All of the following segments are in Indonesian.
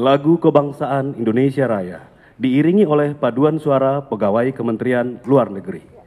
lagu kebangsaan Indonesia Raya diiringi oleh paduan suara pegawai Kementerian Luar Negeri.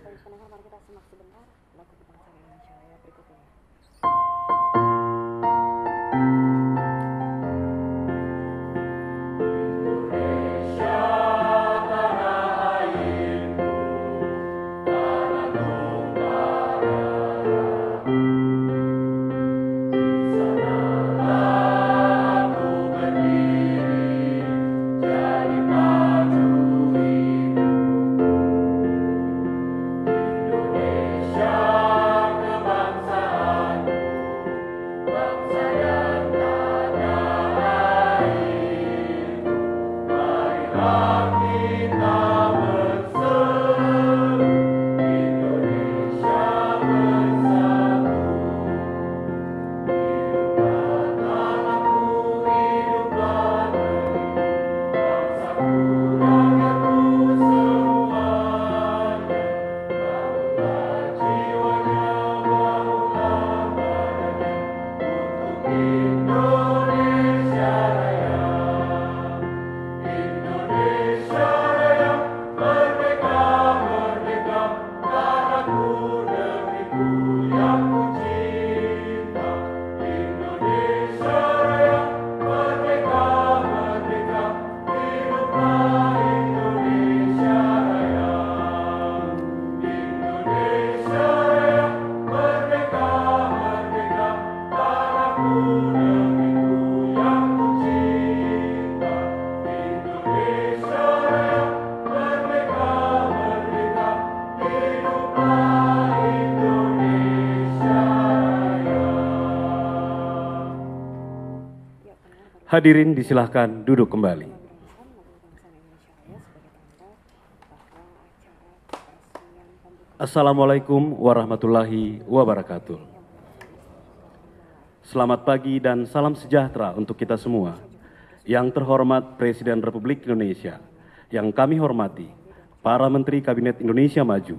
Hadirin disilahkan duduk kembali. Assalamualaikum warahmatullahi wabarakatuh. Selamat pagi dan salam sejahtera untuk kita semua. Yang terhormat Presiden Republik Indonesia, yang kami hormati, para Menteri Kabinet Indonesia Maju,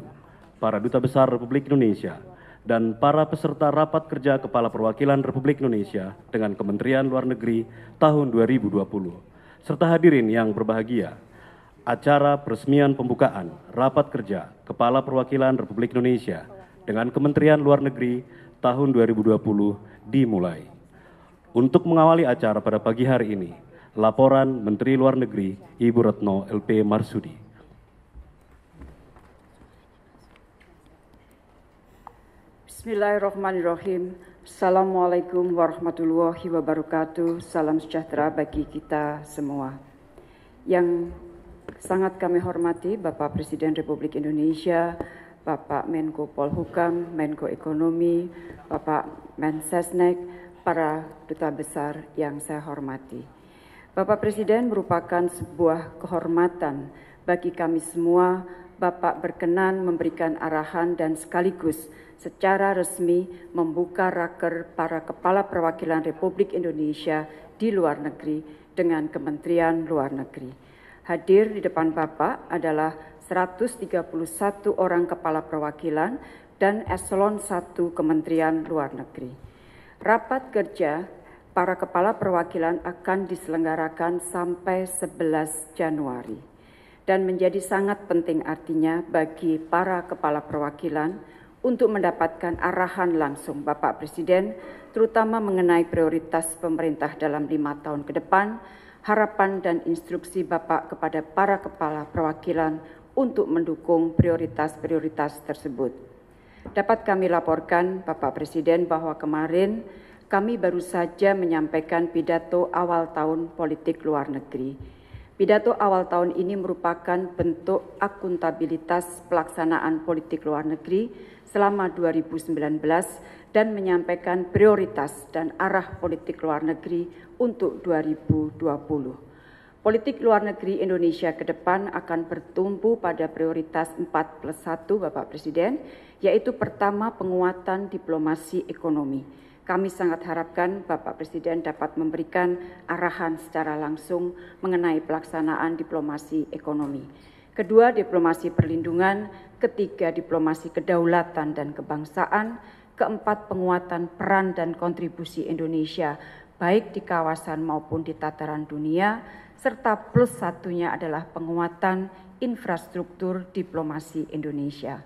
para Duta Besar Republik Indonesia, dan para peserta rapat kerja Kepala Perwakilan Republik Indonesia dengan Kementerian Luar Negeri tahun 2020, serta hadirin yang berbahagia. Acara peresmian pembukaan rapat kerja Kepala Perwakilan Republik Indonesia dengan Kementerian Luar Negeri tahun 2020 dimulai. Untuk mengawali acara pada pagi hari ini, laporan Menteri Luar Negeri Ibu Retno LP Marsudi. Bismillahirrahmanirrahim. Assalamualaikum warahmatullahi wabarakatuh. Salam sejahtera bagi kita semua. Yang sangat kami hormati Bapak Presiden Republik Indonesia, Bapak Menko Polhukam, Menko Ekonomi, Bapak Mensesnek, para duta besar yang saya hormati. Bapak Presiden merupakan sebuah kehormatan bagi kami semua Bapak berkenan memberikan arahan dan sekaligus secara resmi membuka raker para kepala perwakilan Republik Indonesia di luar negeri dengan Kementerian Luar Negeri. Hadir di depan Bapak adalah 131 orang kepala perwakilan dan eselon 1 Kementerian Luar Negeri. Rapat kerja para kepala perwakilan akan diselenggarakan sampai 11 Januari dan menjadi sangat penting artinya bagi para kepala perwakilan untuk mendapatkan arahan langsung Bapak Presiden, terutama mengenai prioritas pemerintah dalam lima tahun ke depan, harapan dan instruksi Bapak kepada para kepala perwakilan untuk mendukung prioritas-prioritas tersebut. Dapat kami laporkan, Bapak Presiden, bahwa kemarin kami baru saja menyampaikan pidato awal tahun politik luar negeri. Pidato awal tahun ini merupakan bentuk akuntabilitas pelaksanaan politik luar negeri selama 2019 dan menyampaikan prioritas dan arah politik luar negeri untuk 2020. Politik luar negeri Indonesia ke depan akan bertumpu pada prioritas 4 plus 1 Bapak Presiden, yaitu pertama penguatan diplomasi ekonomi. Kami sangat harapkan Bapak Presiden dapat memberikan arahan secara langsung mengenai pelaksanaan diplomasi ekonomi. Kedua, diplomasi perlindungan ketiga diplomasi kedaulatan dan kebangsaan, keempat penguatan peran dan kontribusi Indonesia baik di kawasan maupun di tataran dunia, serta plus satunya adalah penguatan infrastruktur diplomasi Indonesia.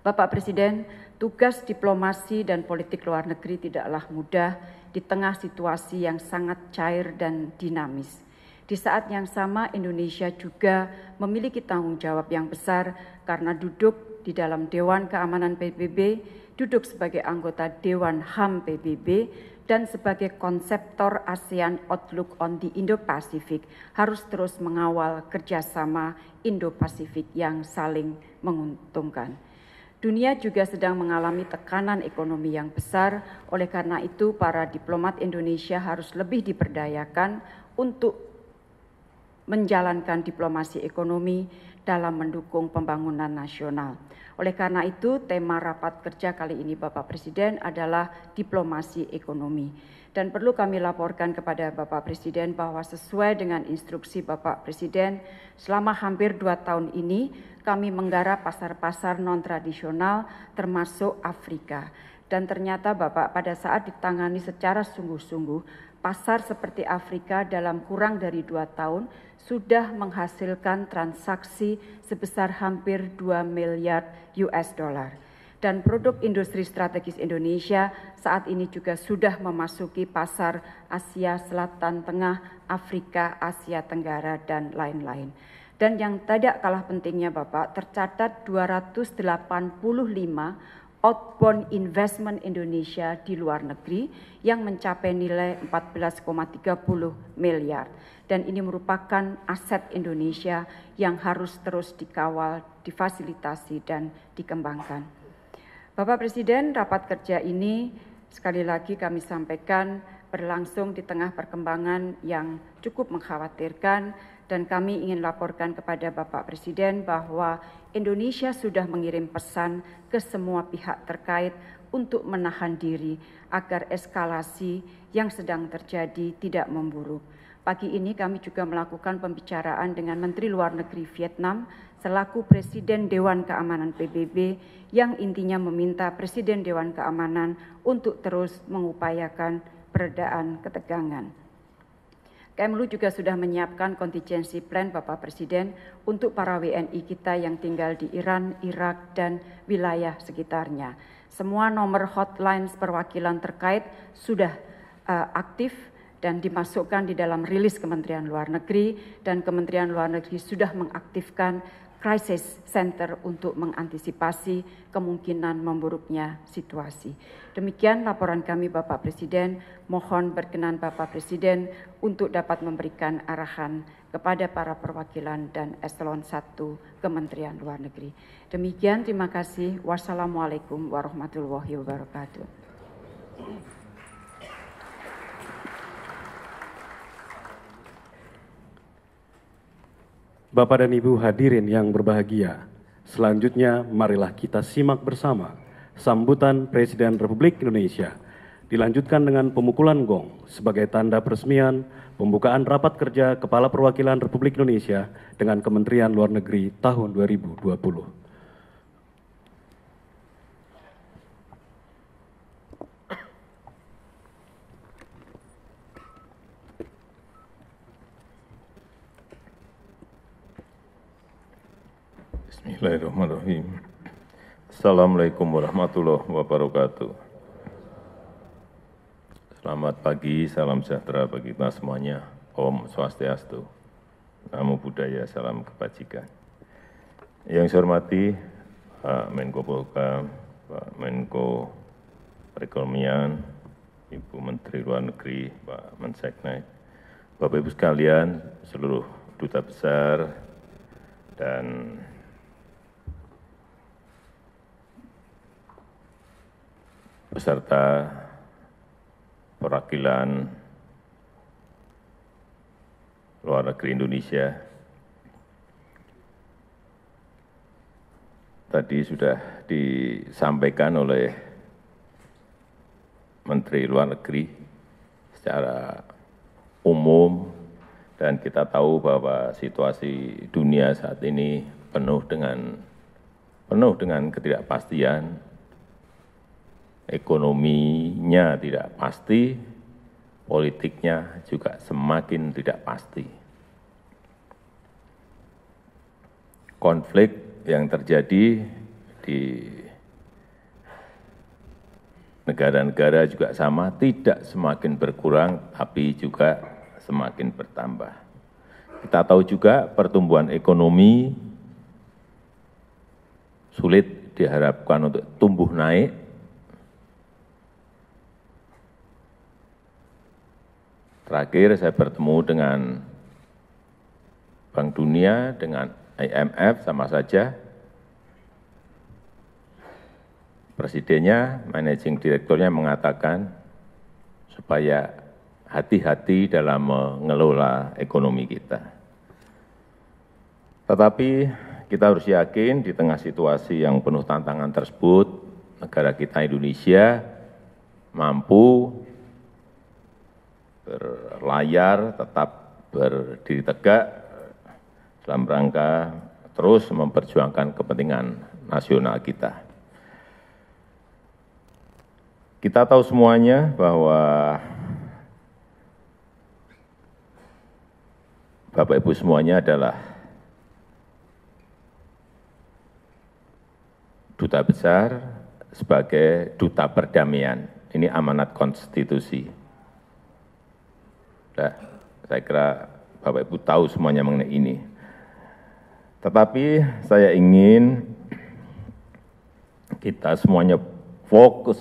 Bapak Presiden, tugas diplomasi dan politik luar negeri tidaklah mudah di tengah situasi yang sangat cair dan dinamis. Di saat yang sama, Indonesia juga memiliki tanggung jawab yang besar karena duduk di dalam Dewan Keamanan PBB, duduk sebagai anggota Dewan HAM PBB, dan sebagai konseptor ASEAN Outlook on the Indo-Pacific harus terus mengawal kerjasama indo pacific yang saling menguntungkan. Dunia juga sedang mengalami tekanan ekonomi yang besar, oleh karena itu para diplomat Indonesia harus lebih diperdayakan untuk menjalankan diplomasi ekonomi dalam mendukung pembangunan nasional. Oleh karena itu, tema rapat kerja kali ini Bapak Presiden adalah diplomasi ekonomi. Dan perlu kami laporkan kepada Bapak Presiden bahwa sesuai dengan instruksi Bapak Presiden, selama hampir dua tahun ini kami menggarap pasar-pasar non-tradisional termasuk Afrika. Dan ternyata Bapak pada saat ditangani secara sungguh-sungguh pasar seperti Afrika dalam kurang dari dua tahun sudah menghasilkan transaksi sebesar hampir 2 miliar US dollar. Dan produk industri strategis Indonesia saat ini juga sudah memasuki pasar Asia Selatan Tengah, Afrika, Asia Tenggara, dan lain-lain. Dan yang tidak kalah pentingnya Bapak, tercatat 285 outbound investment Indonesia di luar negeri yang mencapai nilai 14,30 miliar dan ini merupakan aset Indonesia yang harus terus dikawal, difasilitasi dan dikembangkan. Bapak Presiden, rapat kerja ini sekali lagi kami sampaikan berlangsung di tengah perkembangan yang cukup mengkhawatirkan dan kami ingin laporkan kepada Bapak Presiden bahwa Indonesia sudah mengirim pesan ke semua pihak terkait untuk menahan diri agar eskalasi yang sedang terjadi tidak memburuk. Pagi ini kami juga melakukan pembicaraan dengan Menteri Luar Negeri Vietnam selaku Presiden Dewan Keamanan PBB yang intinya meminta Presiden Dewan Keamanan untuk terus mengupayakan peredaan ketegangan. Kemlu juga sudah menyiapkan contingency plan Bapak Presiden untuk para WNI kita yang tinggal di Iran, Irak, dan wilayah sekitarnya. Semua nomor hotline perwakilan terkait sudah uh, aktif dan dimasukkan di dalam rilis Kementerian Luar Negeri dan Kementerian Luar Negeri sudah mengaktifkan crisis center untuk mengantisipasi kemungkinan memburuknya situasi. Demikian laporan kami Bapak Presiden, mohon berkenan Bapak Presiden untuk dapat memberikan arahan kepada para perwakilan dan eselon 1 Kementerian Luar Negeri. Demikian terima kasih. Wassalamualaikum warahmatullahi wabarakatuh. Bapak dan Ibu hadirin yang berbahagia, selanjutnya marilah kita simak bersama sambutan Presiden Republik Indonesia. Dilanjutkan dengan pemukulan gong sebagai tanda peresmian pembukaan rapat kerja Kepala Perwakilan Republik Indonesia dengan Kementerian Luar Negeri tahun 2020. Bismillahirrahmanirrahim. Assalamualaikum warahmatullahi wabarakatuh. Selamat pagi, salam sejahtera bagi kita semuanya. Om Swastiastu. Namo Buddhaya, salam kebajikan. Yang saya hormati Pak Menko Polkam, Pak Menko Perekonomian, Ibu Menteri Luar Negeri, Pak Menseknek, Bapak Ibu sekalian, seluruh duta besar dan beserta perwakilan luar negeri Indonesia. Tadi sudah disampaikan oleh Menteri Luar Negeri secara umum dan kita tahu bahwa situasi dunia saat ini penuh dengan penuh dengan ketidakpastian, ekonominya tidak pasti, politiknya juga semakin tidak pasti. Konflik yang terjadi di negara-negara juga sama, tidak semakin berkurang, tapi juga semakin bertambah. Kita tahu juga pertumbuhan ekonomi sulit diharapkan untuk tumbuh naik Terakhir saya bertemu dengan Bank Dunia, dengan IMF sama saja. Presidennya, managing direkturnya mengatakan supaya hati-hati dalam mengelola ekonomi kita. Tetapi kita harus yakin di tengah situasi yang penuh tantangan tersebut, negara kita Indonesia mampu berlayar, tetap berdiri tegak dalam rangka terus memperjuangkan kepentingan nasional kita. Kita tahu semuanya bahwa Bapak Ibu semuanya adalah duta besar sebagai duta perdamaian. Ini amanat konstitusi sudah saya kira Bapak Ibu tahu semuanya mengenai ini. Tetapi saya ingin kita semuanya fokus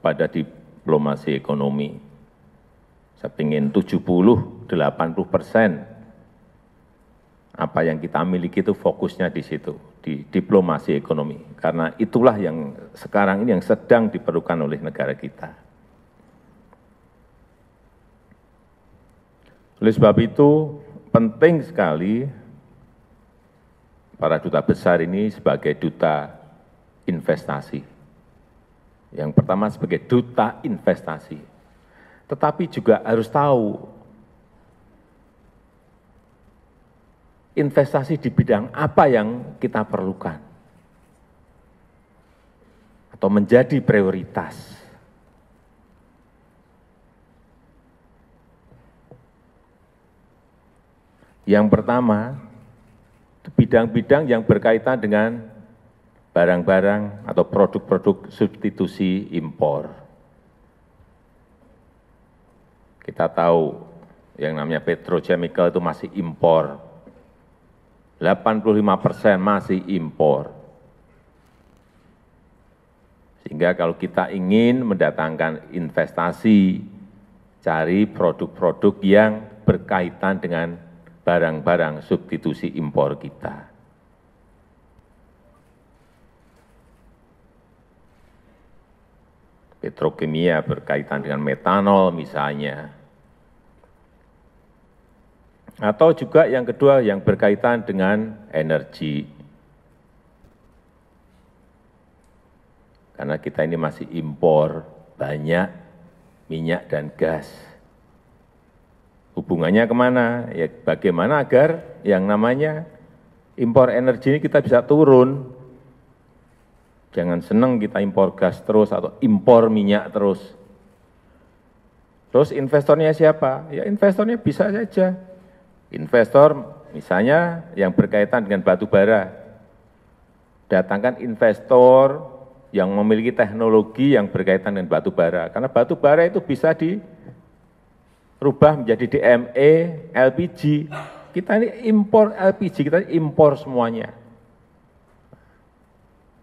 pada diplomasi ekonomi. Saya ingin 70-80 persen apa yang kita miliki itu fokusnya di situ, di diplomasi ekonomi. Karena itulah yang sekarang ini yang sedang diperlukan oleh negara kita. Oleh sebab itu penting sekali para duta besar ini sebagai duta investasi. Yang pertama sebagai duta investasi. Tetapi juga harus tahu investasi di bidang apa yang kita perlukan atau menjadi prioritas. Yang pertama, bidang-bidang yang berkaitan dengan barang-barang atau produk-produk substitusi impor. Kita tahu yang namanya petrochemical itu masih impor. 85 persen masih impor. Sehingga kalau kita ingin mendatangkan investasi, cari produk-produk yang berkaitan dengan barang-barang substitusi impor kita. Petrokimia berkaitan dengan metanol misalnya. Atau juga yang kedua yang berkaitan dengan energi. Karena kita ini masih impor banyak minyak dan gas hubungannya kemana, ya bagaimana agar yang namanya impor energi ini kita bisa turun. Jangan senang kita impor gas terus atau impor minyak terus. Terus investornya siapa? Ya investornya bisa saja. Investor misalnya yang berkaitan dengan batu bara. Datangkan investor yang memiliki teknologi yang berkaitan dengan batu bara. Karena batu bara itu bisa di rubah menjadi DME, LPG. Kita ini impor LPG, kita impor semuanya.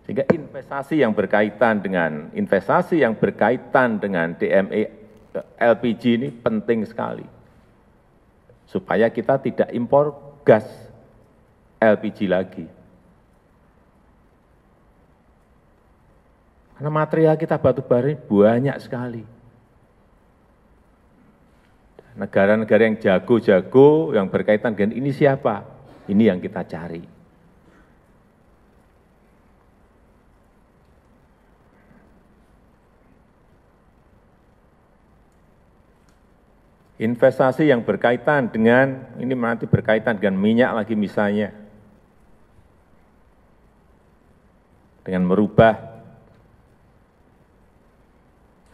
Sehingga investasi yang berkaitan dengan investasi yang berkaitan dengan DME LPG ini penting sekali. Supaya kita tidak impor gas LPG lagi. Karena material kita batu bara banyak sekali negara-negara yang jago-jago yang berkaitan dengan ini siapa? Ini yang kita cari. Investasi yang berkaitan dengan, ini nanti berkaitan dengan minyak lagi misalnya. Dengan merubah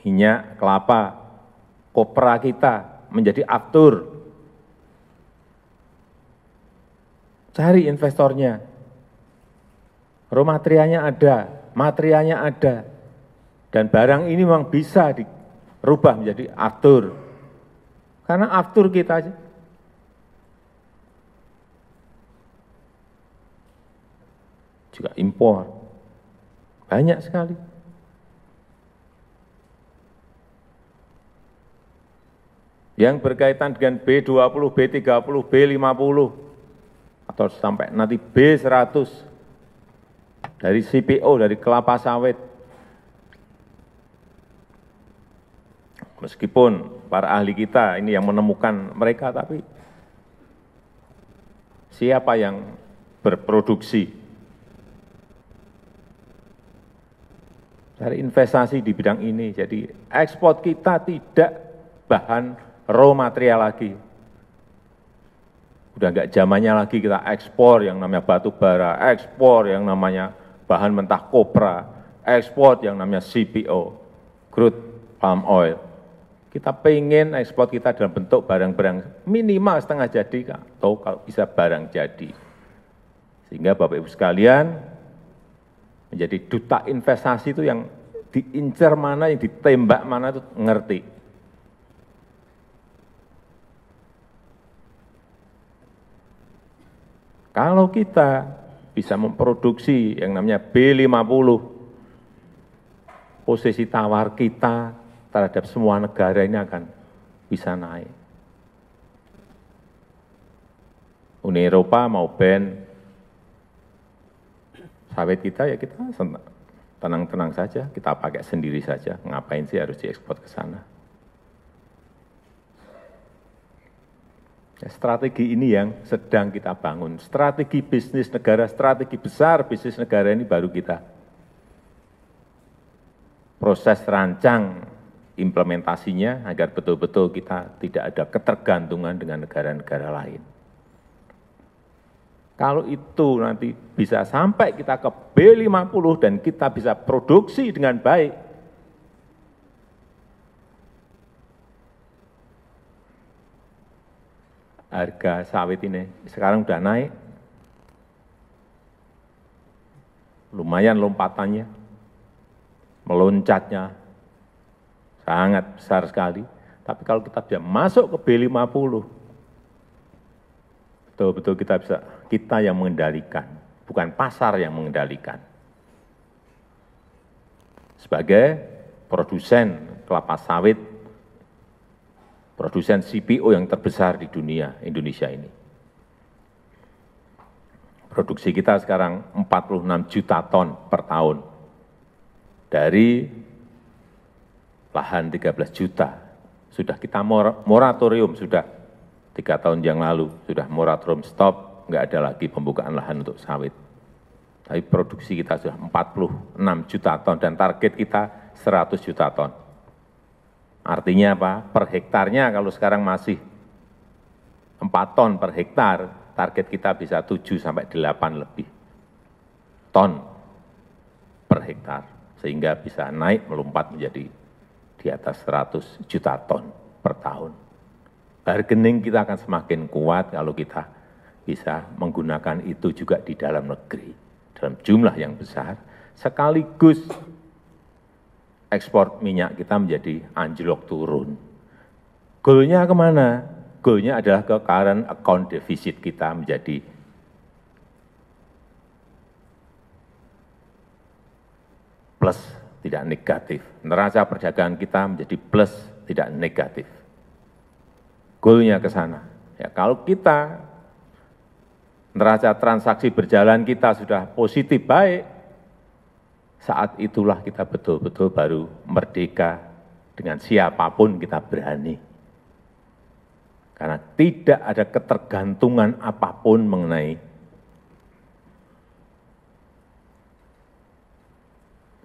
minyak, kelapa, kopra kita, menjadi aktor, Cari investornya. rumah ada, materialnya ada. Dan barang ini memang bisa dirubah menjadi aktor, Karena aktor kita aja. Juga impor. Banyak sekali. yang berkaitan dengan B20, B30, B50, atau sampai nanti B100 dari CPO, dari kelapa sawit. Meskipun para ahli kita ini yang menemukan mereka, tapi siapa yang berproduksi? Dari investasi di bidang ini, jadi ekspor kita tidak bahan raw material lagi. Udah gak zamannya lagi kita ekspor yang namanya batu bara, ekspor yang namanya bahan mentah kopra, ekspor yang namanya CPO, crude palm oil. Kita pengen ekspor kita dalam bentuk barang-barang minimal setengah jadi, atau kalau bisa barang jadi. Sehingga Bapak-Ibu sekalian, menjadi duta investasi itu yang diincar mana, yang ditembak mana itu ngerti. Kalau kita bisa memproduksi yang namanya B50, posisi tawar kita terhadap semua negara ini akan bisa naik. Uni Eropa mau ban sawit kita ya kita tenang-tenang saja, kita pakai sendiri saja, ngapain sih harus diekspor ke sana. Strategi ini yang sedang kita bangun. Strategi bisnis negara, strategi besar bisnis negara ini baru kita proses rancang implementasinya agar betul-betul kita tidak ada ketergantungan dengan negara-negara lain. Kalau itu nanti bisa sampai kita ke B50 dan kita bisa produksi dengan baik, harga sawit ini sekarang sudah naik. Lumayan lompatannya, meloncatnya sangat besar sekali. Tapi kalau kita bisa masuk ke B50, betul-betul kita bisa kita yang mengendalikan, bukan pasar yang mengendalikan. Sebagai produsen kelapa sawit produsen CPO yang terbesar di dunia Indonesia ini. Produksi kita sekarang 46 juta ton per tahun dari lahan 13 juta. Sudah kita mor moratorium, sudah tiga tahun yang lalu, sudah moratorium stop, nggak ada lagi pembukaan lahan untuk sawit. Tapi produksi kita sudah 46 juta ton dan target kita 100 juta ton. Artinya apa? Per hektarnya kalau sekarang masih 4 ton per hektar, target kita bisa 7 sampai 8 lebih ton per hektar sehingga bisa naik melompat menjadi di atas 100 juta ton per tahun. Bargaining kita akan semakin kuat kalau kita bisa menggunakan itu juga di dalam negeri dalam jumlah yang besar sekaligus ekspor minyak kita menjadi anjlok turun. Goalnya kemana? Goalnya adalah ke current account deficit kita menjadi plus tidak negatif. Neraca perdagangan kita menjadi plus tidak negatif. Goalnya ke sana. Ya, kalau kita neraca transaksi berjalan kita sudah positif baik, saat itulah kita betul-betul baru merdeka dengan siapapun kita berani. Karena tidak ada ketergantungan apapun mengenai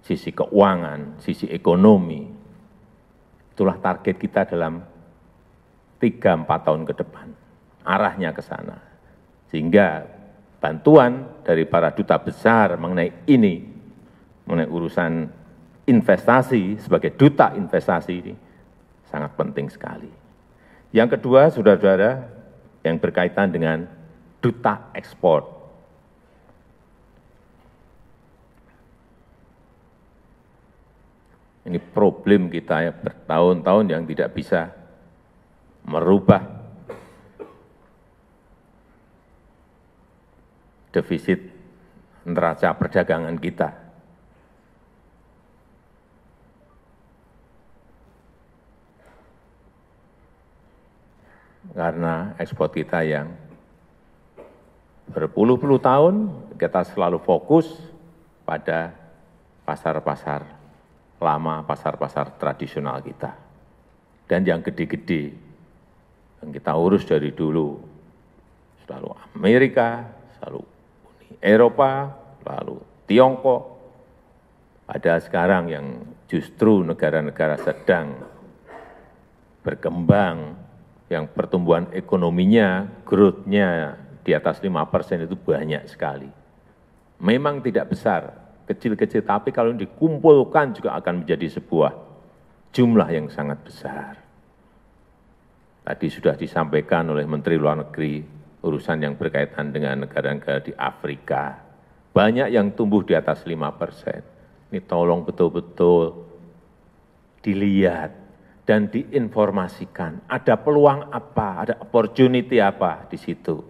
sisi keuangan, sisi ekonomi. Itulah target kita dalam 3-4 tahun ke depan. Arahnya ke sana. Sehingga bantuan dari para duta besar mengenai ini mengenai urusan investasi sebagai duta investasi ini sangat penting sekali. Yang kedua, saudara-saudara, yang berkaitan dengan duta ekspor. Ini problem kita ya bertahun-tahun yang tidak bisa merubah defisit neraca perdagangan kita. karena ekspor kita yang berpuluh-puluh tahun kita selalu fokus pada pasar-pasar lama, pasar-pasar tradisional kita. Dan yang gede-gede, yang kita urus dari dulu, selalu Amerika, selalu Uni Eropa, lalu Tiongkok. ada sekarang yang justru negara-negara sedang berkembang yang pertumbuhan ekonominya, growth-nya di atas 5 persen itu banyak sekali. Memang tidak besar, kecil-kecil, tapi kalau dikumpulkan juga akan menjadi sebuah jumlah yang sangat besar. Tadi sudah disampaikan oleh Menteri Luar Negeri urusan yang berkaitan dengan negara-negara di Afrika. Banyak yang tumbuh di atas 5 persen. Ini tolong betul-betul dilihat dan diinformasikan. Ada peluang apa, ada opportunity apa di situ.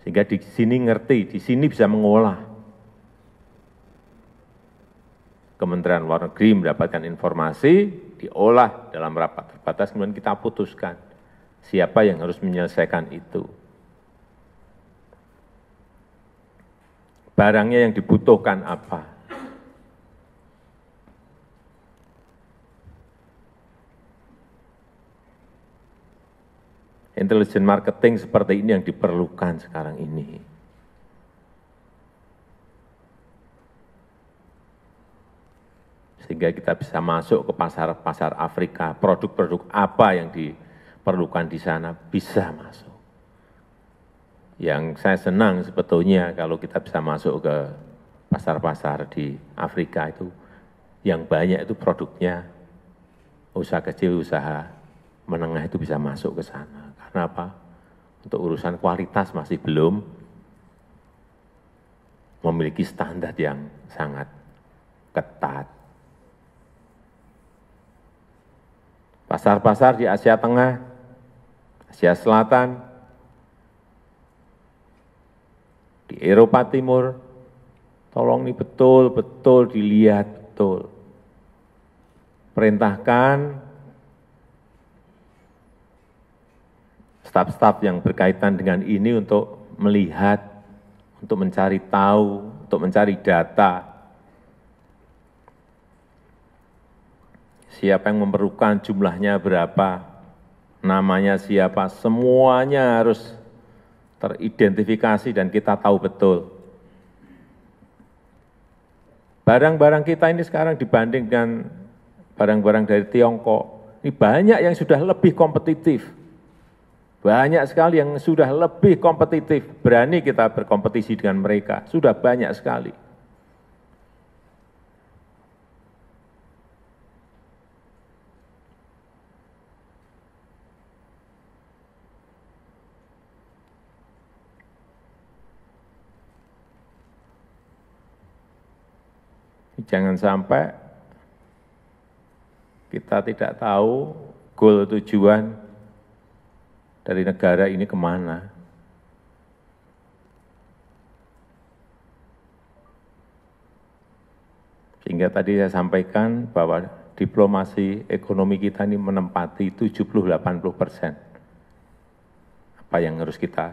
Sehingga di sini ngerti, di sini bisa mengolah. Kementerian Luar Negeri mendapatkan informasi, diolah dalam rapat terbatas, kemudian kita putuskan siapa yang harus menyelesaikan itu. Barangnya yang dibutuhkan apa, intelijen marketing seperti ini yang diperlukan sekarang ini. Sehingga kita bisa masuk ke pasar-pasar Afrika, produk-produk apa yang diperlukan di sana bisa masuk. Yang saya senang sebetulnya kalau kita bisa masuk ke pasar-pasar di Afrika itu, yang banyak itu produknya usaha kecil, usaha menengah itu bisa masuk ke sana. Kenapa? Untuk urusan kualitas masih belum memiliki standar yang sangat ketat. Pasar-pasar di Asia Tengah, Asia Selatan, di Eropa Timur, tolong nih betul-betul dilihat betul. Perintahkan staf-staf yang berkaitan dengan ini untuk melihat, untuk mencari tahu, untuk mencari data. Siapa yang memerlukan jumlahnya berapa, namanya siapa, semuanya harus teridentifikasi dan kita tahu betul. Barang-barang kita ini sekarang dibandingkan barang-barang dari Tiongkok, ini banyak yang sudah lebih kompetitif. Banyak sekali yang sudah lebih kompetitif, berani kita berkompetisi dengan mereka, sudah banyak sekali. Jangan sampai kita tidak tahu goal tujuan dari negara ini kemana? Sehingga tadi saya sampaikan bahwa diplomasi ekonomi kita ini menempati 70-80 persen. Apa yang harus kita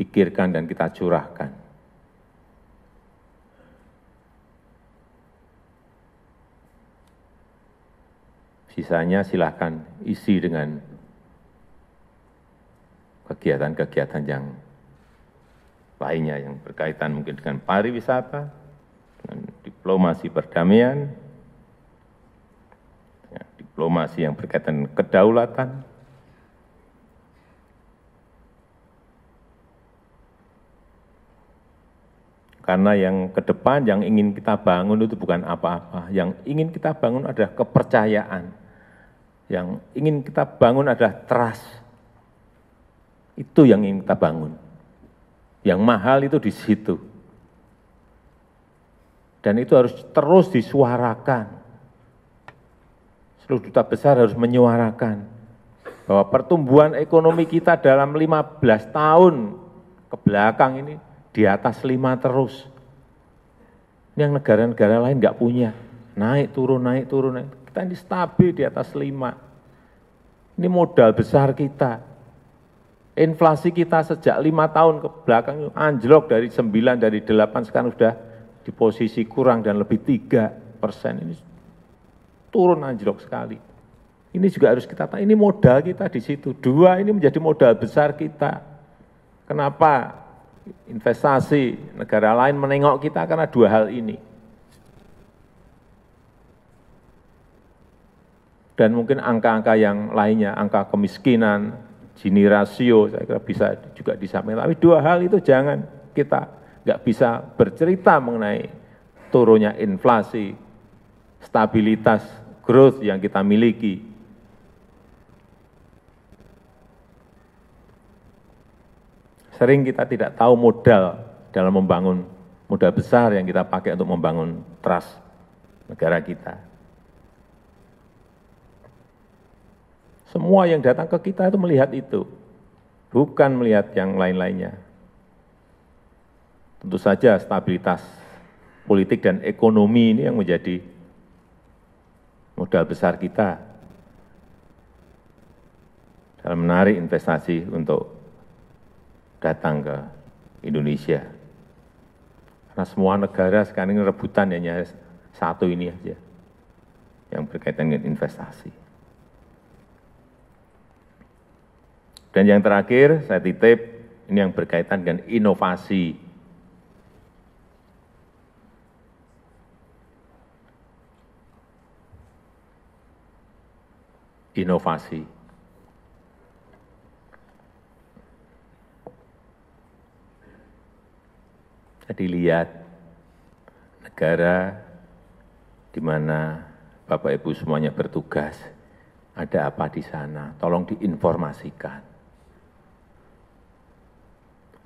pikirkan dan kita curahkan. Sisanya silahkan isi dengan kegiatan-kegiatan yang lainnya yang berkaitan mungkin dengan pariwisata, dengan diplomasi perdamaian, dengan ya, diplomasi yang berkaitan kedaulatan, Karena yang ke depan yang ingin kita bangun itu bukan apa-apa. Yang ingin kita bangun adalah kepercayaan. Yang ingin kita bangun adalah trust itu yang ingin kita bangun. Yang mahal itu di situ. Dan itu harus terus disuarakan. Seluruh duta besar harus menyuarakan bahwa pertumbuhan ekonomi kita dalam 15 tahun ke belakang ini di atas lima terus. Ini yang negara-negara lain nggak punya. Naik, turun, naik, turun. Naik. Kita ini stabil di atas lima, Ini modal besar kita Inflasi kita sejak lima tahun ke belakang anjlok dari 9, dari 8, sekarang sudah di posisi kurang dan lebih tiga persen. Ini turun anjlok sekali. Ini juga harus kita tahu, ini modal kita di situ. Dua, ini menjadi modal besar kita. Kenapa investasi negara lain menengok kita karena dua hal ini. Dan mungkin angka-angka yang lainnya, angka kemiskinan, Gini rasio saya kira bisa juga disampaikan. Tapi dua hal itu jangan kita nggak bisa bercerita mengenai turunnya inflasi, stabilitas growth yang kita miliki. Sering kita tidak tahu modal dalam membangun modal besar yang kita pakai untuk membangun trust negara kita. Semua yang datang ke kita itu melihat itu, bukan melihat yang lain-lainnya. Tentu saja stabilitas politik dan ekonomi ini yang menjadi modal besar kita dalam menarik investasi untuk datang ke Indonesia. Karena semua negara sekarang ini rebutan hanya satu ini aja yang berkaitan dengan investasi. Dan yang terakhir, saya titip, ini yang berkaitan dengan inovasi. Inovasi. Jadi lihat negara di mana Bapak Ibu semuanya bertugas, ada apa di sana, tolong diinformasikan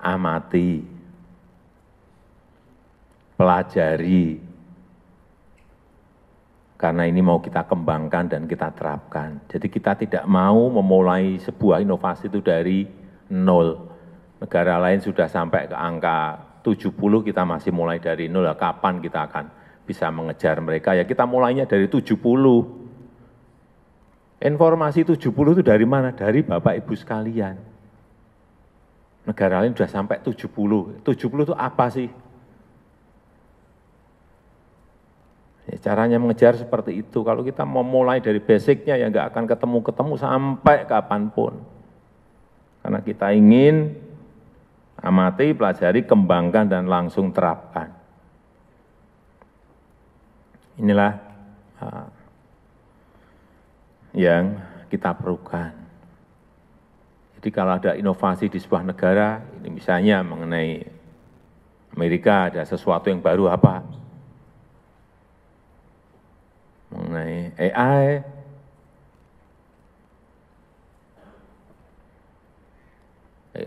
amati, pelajari, karena ini mau kita kembangkan dan kita terapkan. Jadi kita tidak mau memulai sebuah inovasi itu dari nol. Negara lain sudah sampai ke angka 70, kita masih mulai dari nol. Nah, kapan kita akan bisa mengejar mereka? Ya kita mulainya dari 70. Informasi 70 itu dari mana? Dari Bapak Ibu sekalian negara lain sudah sampai 70. 70 itu apa sih? Ya, caranya mengejar seperti itu. Kalau kita mau mulai dari basicnya ya nggak akan ketemu-ketemu sampai kapanpun. Karena kita ingin amati, pelajari, kembangkan, dan langsung terapkan. Inilah ah, yang kita perlukan. Jadi kalau ada inovasi di sebuah negara, ini misalnya mengenai Amerika ada sesuatu yang baru apa? Mengenai AI,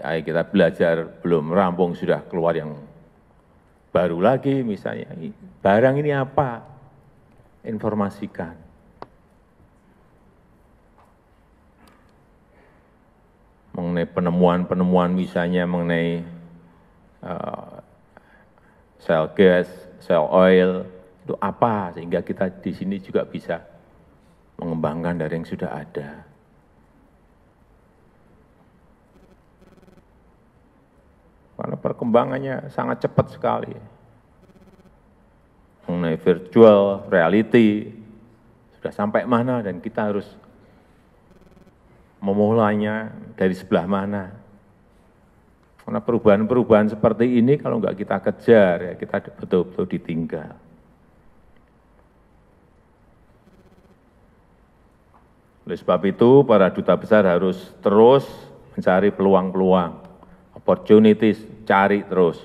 AI kita belajar belum rampung sudah keluar yang baru lagi misalnya. Barang ini apa? Informasikan. mengenai penemuan-penemuan misalnya mengenai uh, sel gas, sel oil, itu apa sehingga kita di sini juga bisa mengembangkan dari yang sudah ada. Karena perkembangannya sangat cepat sekali. Mengenai virtual reality, sudah sampai mana dan kita harus memulainya dari sebelah mana. Karena perubahan-perubahan seperti ini kalau enggak kita kejar, ya kita betul-betul ditinggal. Oleh sebab itu, para duta besar harus terus mencari peluang-peluang, opportunities, cari terus.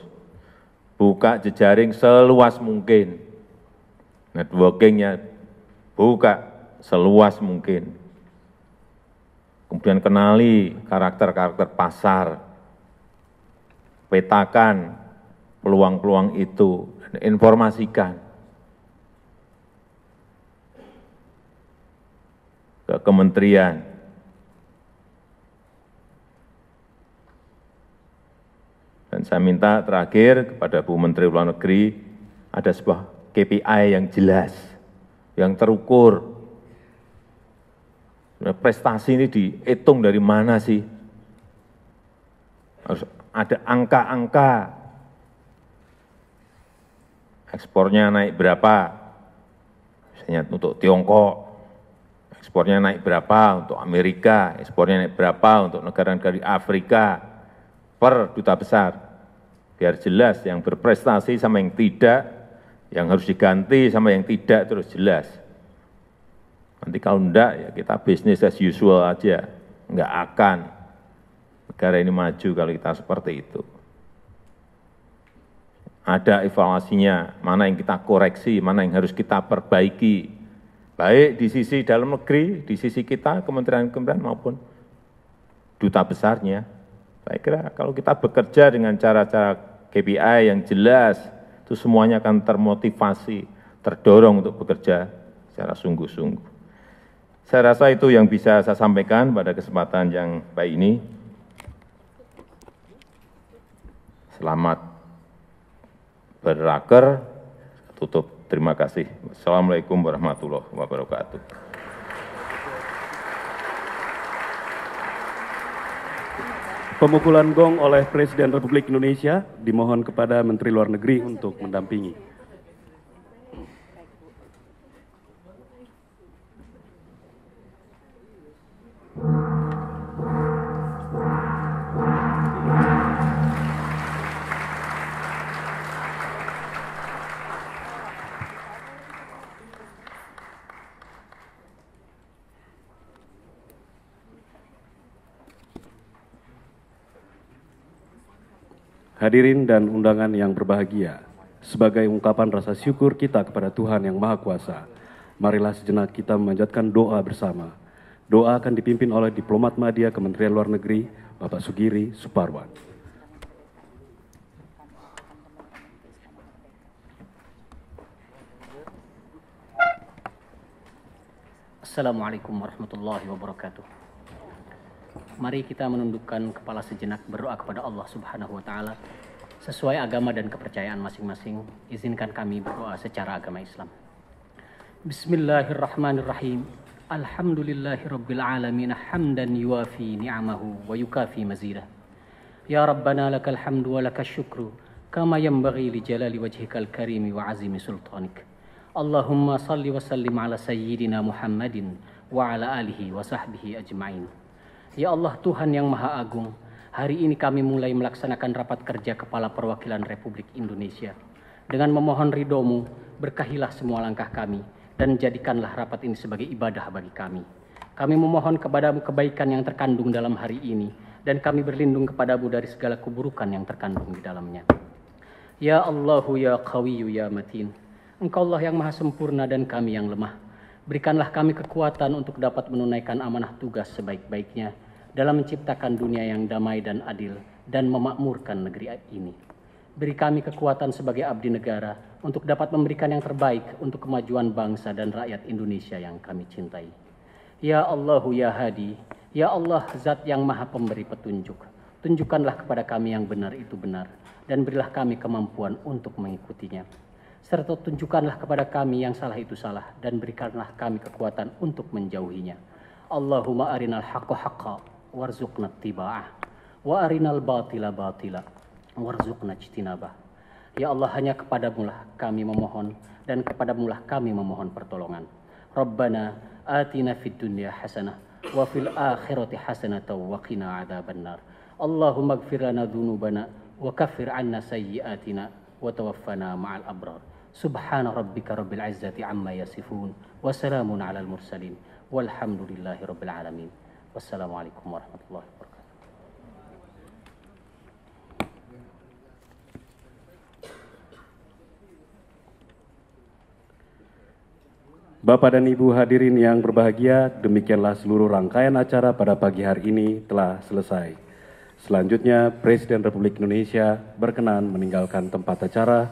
Buka jejaring seluas mungkin. Networkingnya buka seluas mungkin Kemudian kenali karakter-karakter pasar, petakan peluang-peluang itu, informasikan ke kementerian, Dan saya minta terakhir kepada Bu Menteri Luar Negeri ada sebuah KPI yang jelas, yang terukur, Nah, prestasi ini dihitung dari mana sih? Harus ada angka-angka. Ekspornya naik berapa? Misalnya untuk Tiongkok, ekspornya naik berapa untuk Amerika, ekspornya naik berapa untuk negara-negara di Afrika per duta besar. Biar jelas yang berprestasi sama yang tidak, yang harus diganti sama yang tidak terus jelas. Nanti kalau enggak ya kita bisnis as usual aja, enggak akan negara ini maju kalau kita seperti itu. Ada evaluasinya, mana yang kita koreksi, mana yang harus kita perbaiki. Baik di sisi dalam negeri, di sisi kita, kementerian-kementerian maupun duta besarnya. Saya kira kalau kita bekerja dengan cara-cara KPI yang jelas, itu semuanya akan termotivasi, terdorong untuk bekerja secara sungguh-sungguh. Saya rasa itu yang bisa saya sampaikan pada kesempatan yang baik ini. Selamat beraker, tutup. Terima kasih. Assalamualaikum warahmatullahi wabarakatuh. Pemukulan gong oleh Presiden Republik Indonesia dimohon kepada Menteri Luar Negeri untuk mendampingi. Hadirin dan undangan yang berbahagia, sebagai ungkapan rasa syukur kita kepada Tuhan Yang Maha Kuasa, marilah sejenak kita memanjatkan doa bersama. Doa akan dipimpin oleh diplomat media Kementerian Luar Negeri, Bapak Sugiri Suparwan. Assalamualaikum warahmatullahi wabarakatuh. Mari kita menundukkan kepala sejenak berdoa kepada Allah Subhanahu wa taala sesuai agama dan kepercayaan masing-masing. Izinkan kami berdoa secara agama Islam. Bismillahirrahmanirrahim. Alhamdulillahirabbil alamin hamdan yuafi ni'amahu wa yukafi mazidah. Ya Rabbana lakal hamdu wa lakal syukru kama yanbaghi li jalali wajhikal karimi wa azimi sultanik. Allahumma salli wa sallim ala sayyidina Muhammadin wa ala alihi wa sahbihi ajma'in. Ya Allah Tuhan yang Maha Agung, hari ini kami mulai melaksanakan rapat kerja Kepala Perwakilan Republik Indonesia. Dengan memohon ridomu, berkahilah semua langkah kami, dan jadikanlah rapat ini sebagai ibadah bagi kami. Kami memohon kepadamu kebaikan yang terkandung dalam hari ini, dan kami berlindung kepadamu dari segala keburukan yang terkandung di dalamnya. Ya Allahu ya Qawiyu ya Matin, Engkau Engkaulah yang maha sempurna dan kami yang lemah. Berikanlah kami kekuatan untuk dapat menunaikan amanah tugas sebaik-baiknya dalam menciptakan dunia yang damai dan adil dan memakmurkan negeri ini. Beri kami kekuatan sebagai abdi negara untuk dapat memberikan yang terbaik untuk kemajuan bangsa dan rakyat Indonesia yang kami cintai. Ya Allahu ya Hadi, ya Allah zat yang maha pemberi petunjuk, tunjukkanlah kepada kami yang benar itu benar, dan berilah kami kemampuan untuk mengikutinya serta tunjukkanlah kepada kami yang salah itu salah dan berikanlah kami kekuatan untuk menjauhinya. Allahumma arinal haqqa haqqa warzuqna tiba'ah wa arinal batila batila warzuqna jitinabah. Ya Allah hanya kepadamulah kami memohon dan kepadamulah kami memohon pertolongan. Rabbana atina fid dunya hasanah wa fil akhirati hasanah wa qina adzabannar. Allahumma ighfir lana dhunubana wa kaffir 'anna sayyi'atina wa tawaffana ma'al abrar. Subhana rabbika rabbil izzati amma yasifun. Wassalamun al mursalin. Walhamdulillahi rabbil alamin. Wassalamualaikum warahmatullahi wabarakatuh. Bapak dan Ibu hadirin yang berbahagia, demikianlah seluruh rangkaian acara pada pagi hari ini telah selesai. Selanjutnya, Presiden Republik Indonesia berkenan meninggalkan tempat acara